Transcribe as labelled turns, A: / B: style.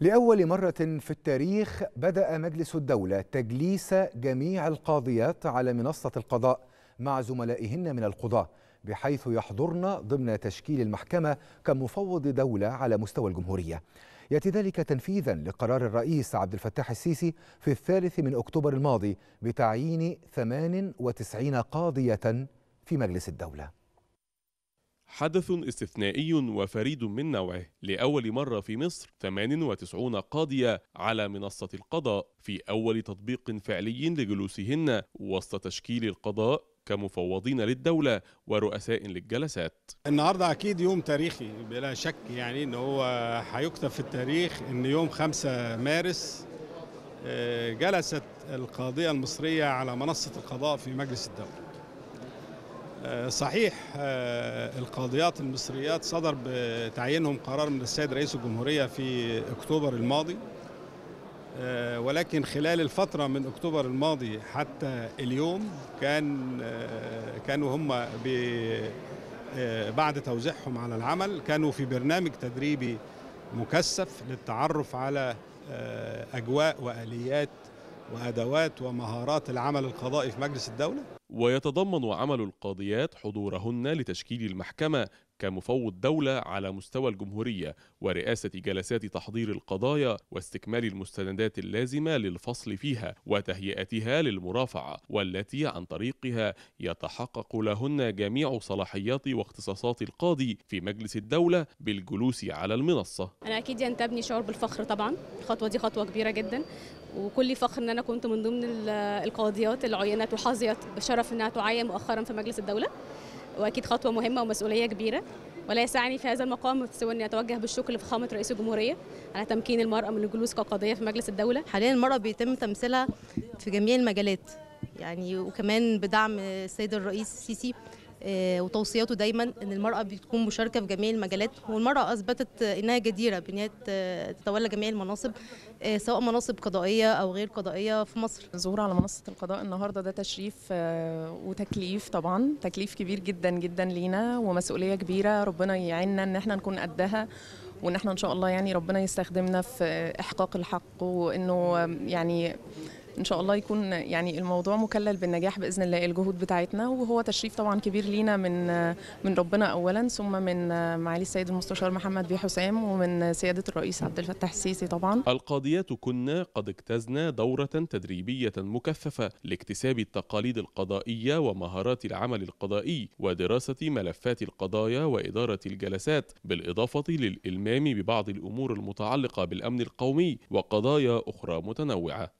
A: لأول مرة في التاريخ بدأ مجلس الدولة تجليس جميع القاضيات على منصة القضاء مع زملائهن من القضاة بحيث يحضرن ضمن تشكيل المحكمة كمفوض دولة على مستوى الجمهورية يأتي ذلك تنفيذا لقرار الرئيس عبد الفتاح السيسي في الثالث من أكتوبر الماضي بتعيين 98 قاضية في مجلس الدولة
B: حدث استثنائي وفريد من نوعه لأول مرة في مصر 98 قاضية على منصة القضاء في أول تطبيق فعلي لجلوسهن وسط تشكيل القضاء كمفوضين للدولة ورؤساء للجلسات
C: النهاردة أكيد يوم تاريخي بلا شك يعني أنه هو هيكتب في التاريخ أن يوم 5 مارس آه، جلست القاضية المصرية على منصة القضاء في مجلس الدولة آه، صحيح آه، القاضيات المصريات صدر بتعيينهم قرار من السيد رئيس الجمهورية في أكتوبر الماضي آه، ولكن خلال الفترة من أكتوبر الماضي حتى اليوم كان كانوا هم بعد توزيعهم على العمل كانوا في برنامج تدريبي مكثف للتعرف على أجواء وآليات وأدوات ومهارات العمل القضائي في مجلس الدولة
B: ويتضمن عمل القاضيات حضورهن لتشكيل المحكمة كمفوض دولة على مستوى الجمهورية ورئاسة جلسات تحضير القضايا واستكمال المستندات اللازمة للفصل فيها وتهيئتها للمرافعة والتي عن طريقها يتحقق لهن جميع صلاحيات واختصاصات القاضي في مجلس الدولة بالجلوس على المنصة
D: أنا أكيد ينتابني يعني شعور بالفخر طبعا الخطوة دي خطوة كبيرة جدا وكل فخر ان انا كنت من ضمن القاضيات اللي عينت وحظيت بشرف انها تعين مؤخرا في مجلس الدوله واكيد خطوه مهمه ومسؤوليه كبيره ولا يسعني في هذا المقام سوى اني اتوجه بالشكر لفخامه رئيس الجمهوريه على تمكين المراه من الجلوس كقضيه في مجلس الدوله حاليا المراه بيتم تمثيلها في جميع المجالات يعني وكمان بدعم السيد الرئيس السيسي آه، وتوصياته دايما ان المراه بتكون مشاركه في جميع المجالات والمراه اثبتت انها جديره بان تتولى جميع المناصب آه، سواء مناصب قضائيه او غير قضائيه في مصر. ظهور على منصه القضاء
E: النهارده ده تشريف آه، وتكليف طبعا تكليف كبير جدا جدا لينا ومسؤوليه كبيره ربنا يعيننا ان احنا نكون قدها وان احنا ان شاء الله يعني ربنا يستخدمنا في احقاق الحق وانه يعني ان شاء الله يكون يعني الموضوع مكلل بالنجاح باذن الله الجهود بتاعتنا وهو تشريف طبعا كبير لينا من من ربنا اولا ثم من معالي السيد المستشار محمد بيه حسام ومن سياده الرئيس عبد الفتاح السيسي طبعا
B: القاضيات كنا قد اجتزنا دوره تدريبيه مكثفه لاكتساب التقاليد القضائيه ومهارات العمل القضائي ودراسه ملفات القضايا واداره الجلسات بالاضافه للالمام ببعض الامور المتعلقه بالامن القومي وقضايا اخرى متنوعه